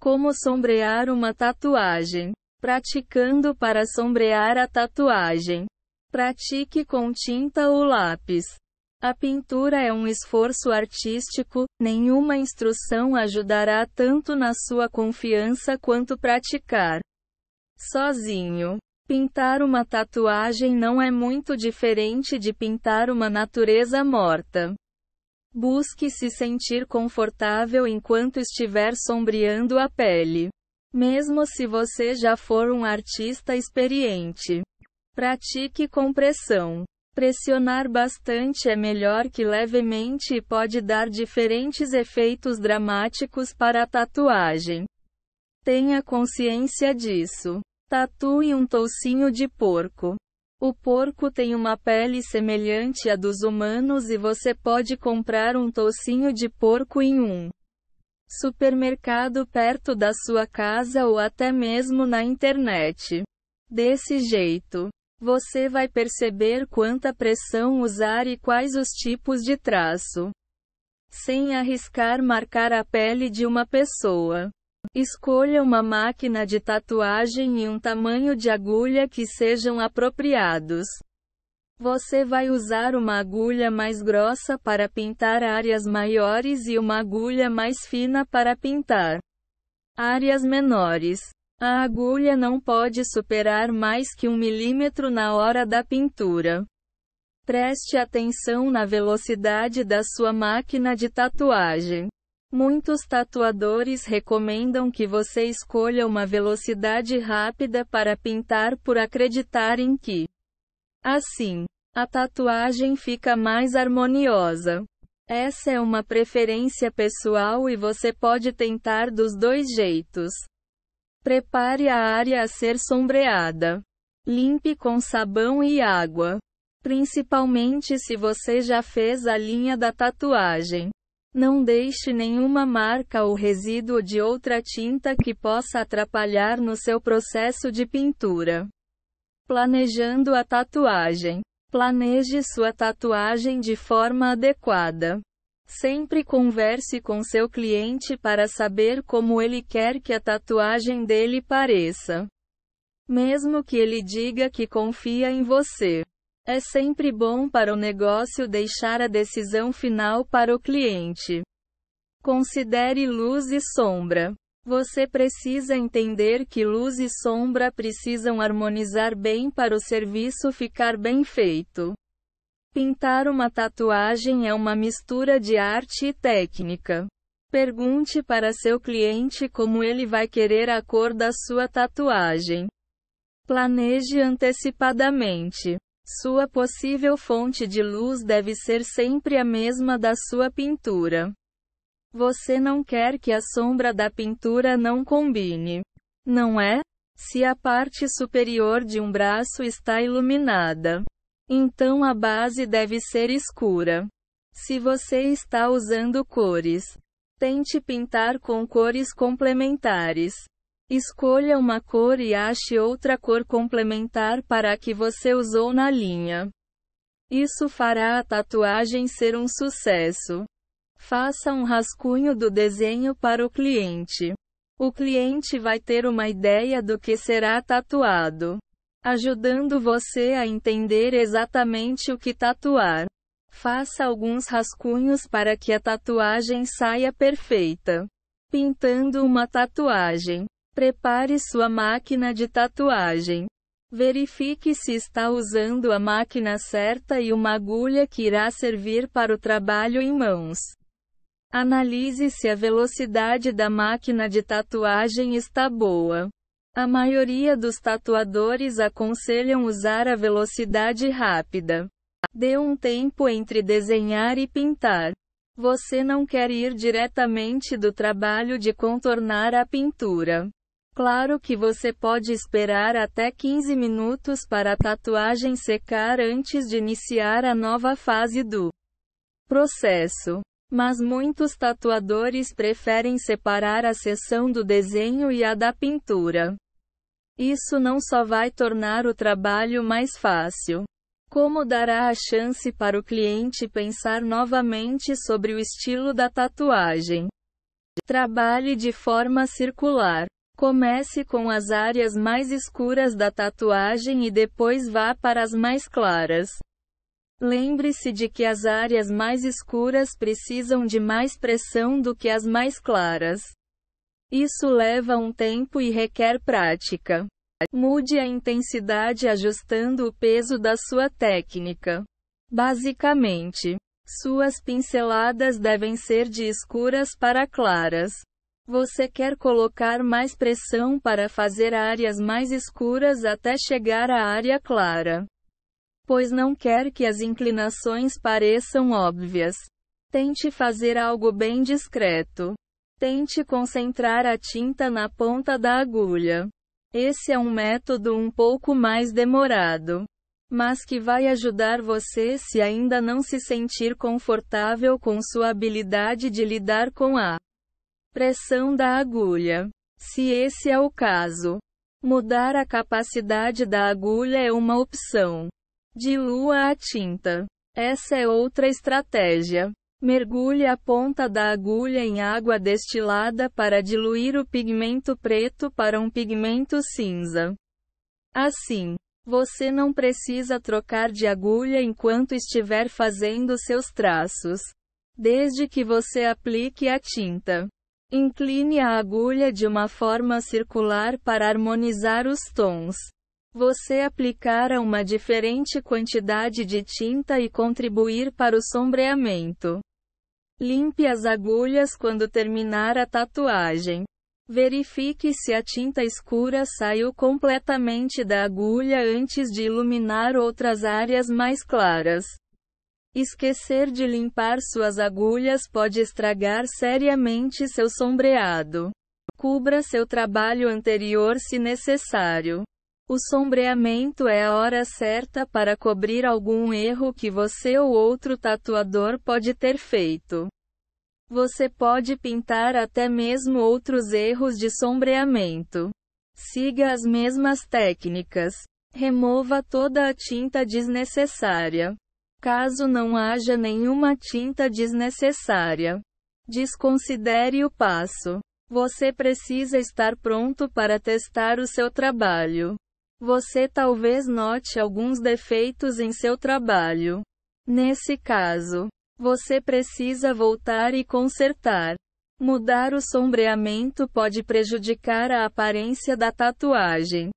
Como sombrear uma tatuagem. Praticando para sombrear a tatuagem. Pratique com tinta ou lápis. A pintura é um esforço artístico, nenhuma instrução ajudará tanto na sua confiança quanto praticar. Sozinho. Pintar uma tatuagem não é muito diferente de pintar uma natureza morta. Busque se sentir confortável enquanto estiver sombreando a pele. Mesmo se você já for um artista experiente, pratique compressão. Pressionar bastante é melhor que levemente e pode dar diferentes efeitos dramáticos para a tatuagem. Tenha consciência disso. Tatue um toucinho de porco. O porco tem uma pele semelhante à dos humanos e você pode comprar um tocinho de porco em um supermercado perto da sua casa ou até mesmo na internet. Desse jeito, você vai perceber quanta pressão usar e quais os tipos de traço, sem arriscar marcar a pele de uma pessoa. Escolha uma máquina de tatuagem e um tamanho de agulha que sejam apropriados. Você vai usar uma agulha mais grossa para pintar áreas maiores e uma agulha mais fina para pintar áreas menores. A agulha não pode superar mais que um milímetro na hora da pintura. Preste atenção na velocidade da sua máquina de tatuagem. Muitos tatuadores recomendam que você escolha uma velocidade rápida para pintar por acreditarem que, assim, a tatuagem fica mais harmoniosa. Essa é uma preferência pessoal e você pode tentar dos dois jeitos. Prepare a área a ser sombreada. Limpe com sabão e água. Principalmente se você já fez a linha da tatuagem. Não deixe nenhuma marca ou resíduo de outra tinta que possa atrapalhar no seu processo de pintura. Planejando a tatuagem. Planeje sua tatuagem de forma adequada. Sempre converse com seu cliente para saber como ele quer que a tatuagem dele pareça. Mesmo que ele diga que confia em você. É sempre bom para o negócio deixar a decisão final para o cliente. Considere luz e sombra. Você precisa entender que luz e sombra precisam harmonizar bem para o serviço ficar bem feito. Pintar uma tatuagem é uma mistura de arte e técnica. Pergunte para seu cliente como ele vai querer a cor da sua tatuagem. Planeje antecipadamente. Sua possível fonte de luz deve ser sempre a mesma da sua pintura. Você não quer que a sombra da pintura não combine, não é? Se a parte superior de um braço está iluminada, então a base deve ser escura. Se você está usando cores, tente pintar com cores complementares. Escolha uma cor e ache outra cor complementar para a que você usou na linha. Isso fará a tatuagem ser um sucesso. Faça um rascunho do desenho para o cliente. O cliente vai ter uma ideia do que será tatuado, ajudando você a entender exatamente o que tatuar. Faça alguns rascunhos para que a tatuagem saia perfeita. Pintando uma tatuagem. Prepare sua máquina de tatuagem. Verifique se está usando a máquina certa e uma agulha que irá servir para o trabalho em mãos. Analise se a velocidade da máquina de tatuagem está boa. A maioria dos tatuadores aconselham usar a velocidade rápida. Dê um tempo entre desenhar e pintar. Você não quer ir diretamente do trabalho de contornar à pintura. Claro que você pode esperar até 15 minutos para a tatuagem secar antes de iniciar a nova fase do processo. Mas muitos tatuadores preferem separar a sessão do desenho e a da pintura. Isso não só vai tornar o trabalho mais fácil, como dará a chance para o cliente pensar novamente sobre o estilo da tatuagem. Trabalhe de forma circular. Comece com as áreas mais escuras da tatuagem e depois vá para as mais claras. Lembre-se de que as áreas mais escuras precisam de mais pressão do que as mais claras. Isso leva um tempo e requer prática. Mude a intensidade ajustando o peso da sua técnica. Basicamente, suas pinceladas devem ser de escuras para claras. Você quer colocar mais pressão para fazer áreas mais escuras até chegar à área clara. Pois não quer que as inclinações pareçam óbvias. Tente fazer algo bem discreto. Tente concentrar a tinta na ponta da agulha. Esse é um método um pouco mais demorado, mas que vai ajudar você se ainda não se sentir confortável com sua habilidade de lidar com a pressão da agulha. Se esse é o caso, mudar a capacidade da agulha é uma opção. Dilua a tinta. Essa é outra estratégia. Mergulhe a ponta da agulha em água destilada para diluir o pigmento preto para um pigmento cinza. Assim, você não precisa trocar de agulha enquanto estiver fazendo seus traços, desde que você aplique a tinta. Incline a agulha de uma forma circular para harmonizar os tons. Você aplicará uma diferente quantidade de tinta e contribuir para o sombreamento. Limpe as agulhas quando terminar a tatuagem. Verifique se a tinta escura saiu completamente da agulha antes de iluminar outras áreas mais claras. Esquecer de limpar suas agulhas pode estragar seriamente seu sombreado. Cubra seu trabalho anterior se necessário. O sombreamento é a hora certa para cobrir algum erro que você ou outro tatuador pode ter feito. Você pode pintar até mesmo outros erros de sombreamento. Siga as mesmas técnicas. Remova toda a tinta desnecessária. Caso não haja nenhuma tinta desnecessária, desconsidere o passo. Você precisa estar pronto para testar o seu trabalho. Você talvez note alguns defeitos em seu trabalho. Nesse caso, você precisa voltar e consertar. Mudar o sombreamento pode prejudicar a aparência da tatuagem.